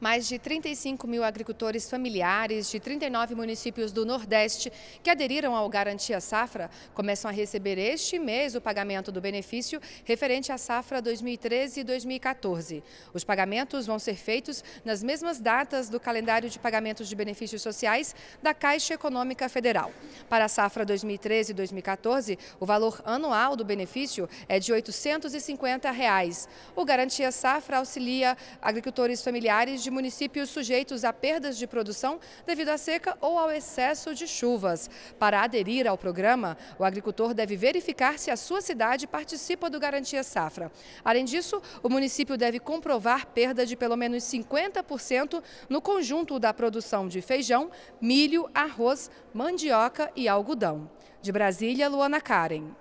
mais de 35 mil agricultores familiares de 39 municípios do Nordeste que aderiram ao Garantia Safra começam a receber este mês o pagamento do benefício referente à safra 2013 e 2014. Os pagamentos vão ser feitos nas mesmas datas do calendário de pagamentos de benefícios sociais da Caixa Econômica Federal. Para a safra 2013 e 2014, o valor anual do benefício é de R$ 850. Reais. O Garantia Safra auxilia agricultores familiares de de municípios sujeitos a perdas de produção devido à seca ou ao excesso de chuvas. Para aderir ao programa, o agricultor deve verificar se a sua cidade participa do Garantia Safra. Além disso, o município deve comprovar perda de pelo menos 50% no conjunto da produção de feijão, milho, arroz, mandioca e algodão. De Brasília, Luana Karen.